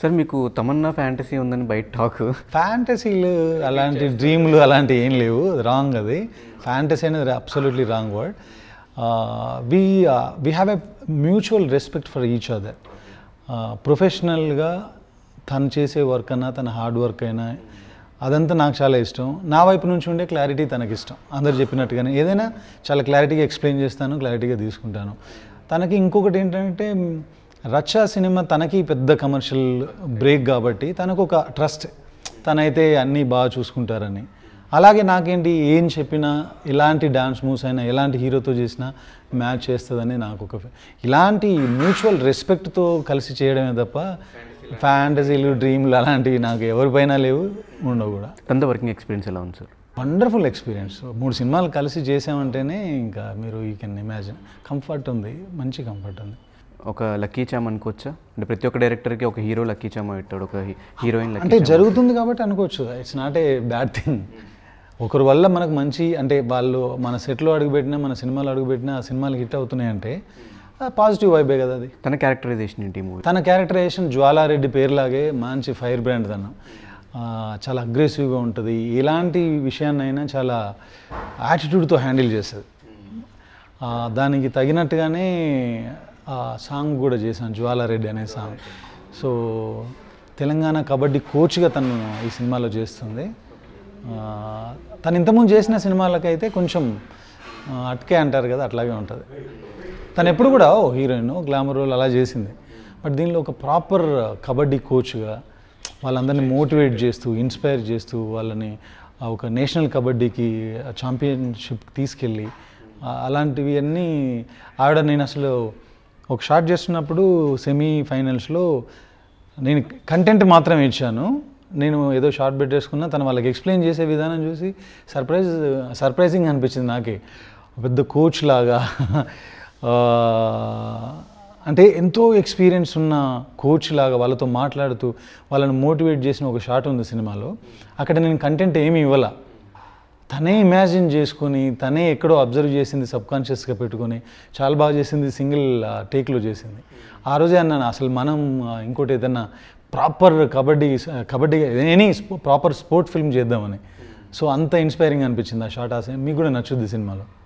sir మీకు Tamannaah fantasy ఉందని బయట టాక్ ఫ్యాంటసీలు అలాంటి డ్రీమ్లు అలాంటివి ఏం లేవు రాంగ్ అది ఫ్యాంటసీ అనేది absolutely wrong word we we have a mutual respect for each other ప్రొఫెషనల్గా తను చేసే వర్క్ అయినా తన హార్డ్ వర్క్ అయినా అదంతా నాకు చాలా ఇష్టం నా వైపు నుంచి ఉండే క్లారిటీ తనకి ఇష్టం అందరు చెప్పినట్టుగానే ఏదైనా చాలా క్లారిటీగా ఎక్స్ప్లెయిన్ చేస్తాను క్లారిటీగా తీసుకుంటాను తనకి ఇంకొకటి ఏంటంటే రక్ష సినిమా తనకి పెద్ద కమర్షియల్ బ్రేక్ కాబట్టి తనకు ఒక ట్రస్ట్ తనైతే అన్నీ బాగా చూసుకుంటారని అలాగే నాకేంటి ఏం చెప్పినా ఎలాంటి డ్యాన్స్ మూవ్స్ అయినా ఎలాంటి హీరోతో చేసినా మ్యాచ్ చేస్తుందని నాకు ఒక ఇలాంటి మ్యూచువల్ రెస్పెక్ట్తో కలిసి చేయడమే తప్ప ఫ్యాంటసీలు డ్రీమ్లు అలాంటివి నాకు ఎవరిపైనా లేవు ఉండవు కూడా అంత వర్కింగ్ ఎక్స్పీరియన్స్ ఎలా ఉంది సార్ వండర్ఫుల్ ఎక్స్పీరియన్స్ మూడు సినిమాలు కలిసి చేసామంటేనే ఇంకా మీరు యూ కెన్ ఇమాజిన్ కంఫర్ట్ ఉంది మంచి కంఫర్ట్ ఉంది ఒక లక్కీ చామ్ అనుకోవచ్చా అంటే ప్రతి ఒక్క డైరెక్టర్కి ఒక హీరో లక్కీ చామ్ పెట్టాడు ఒక హీరోయిన్ అంటే జరుగుతుంది కాబట్టి అనుకోవచ్చు it's not a bad thing ఒకరి వల్ల మనకు మంచి అంటే వాళ్ళు మన సెట్లో అడుగుపెట్టినా మన సినిమాలు అడుగుపెట్టినా ఆ సినిమాలు హిట్ అవుతున్నాయంటే పాజిటివ్ వైబే కదా అది తన క్యారెక్టరైజేషన్ ఏంటి మూవీ తన క్యారెక్టరైజేషన్ జ్వాలారెడ్డి పేరులాగే మంచి ఫైర్ బ్రాండ్ తను చాలా అగ్రెసివ్గా ఉంటుంది ఎలాంటి విషయాన్నైనా చాలా యాటిట్యూడ్తో హ్యాండిల్ చేస్తుంది దానికి తగినట్టుగానే సాంగ్ కూడా చేశాను జ్వాలారెడ్డి అనే సాంగ్ సో తెలంగాణ కబడ్డీ కోచ్గా తను ఈ సినిమాలో చేస్తుంది తను ఇంతకుముందు చేసిన సినిమాలకైతే కొంచెం అట్కే అంటారు కదా అట్లాగే ఉంటుంది తను ఎప్పుడు కూడా ఓ హీరోయిన్ గ్లామర్ రోల్ అలా చేసింది బట్ దీనిలో ఒక ప్రాపర్ కబడ్డీ కోచ్గా వాళ్ళందరినీ మోటివేట్ చేస్తూ ఇన్స్పైర్ చేస్తూ వాళ్ళని ఒక నేషనల్ కబడ్డీకి ఛాంపియన్షిప్ తీసుకెళ్ళి అలాంటివి అన్నీ ఆవిడ నేను అసలు ఒక షార్ట్ చేస్తున్నప్పుడు సెమీ ఫైనల్స్లో నేను కంటెంట్ మాత్రం ఇచ్చాను నేను ఏదో షార్ట్ చేసుకున్నా తను వాళ్ళకి ఎక్స్ప్లెయిన్ చేసే విధానం చూసి సర్ప్రైజ్ సర్ప్రైజింగ్ అనిపించింది నాకే పెద్ద కోచ్ లాగా అంటే ఎంతో ఎక్స్పీరియన్స్ ఉన్న కోచ్ లాగా వాళ్ళతో మాట్లాడుతూ వాళ్ళని మోటివేట్ చేసిన ఒక షాట్ ఉంది సినిమాలో అక్కడ నేను కంటెంట్ ఏమి ఇవ్వాల తనే ఇమాజిన్ చేసుకొని తనే ఎక్కడో అబ్జర్వ్ చేసింది సబ్కాన్షియస్గా పెట్టుకొని చాలా బాగా చేసింది సింగిల్ టేక్లో చేసింది ఆ రోజే అన్నాను అసలు మనం ఇంకోటి ఏదన్నా proper kabaddi kabaddi any proper sport film చేద్దామని సో అంత ఇన్స్పైరింగ్ అనిపించింది ఆ షార్ట్ ఆసే మీకు కూడా నచ్చుద్ది సినిమాలో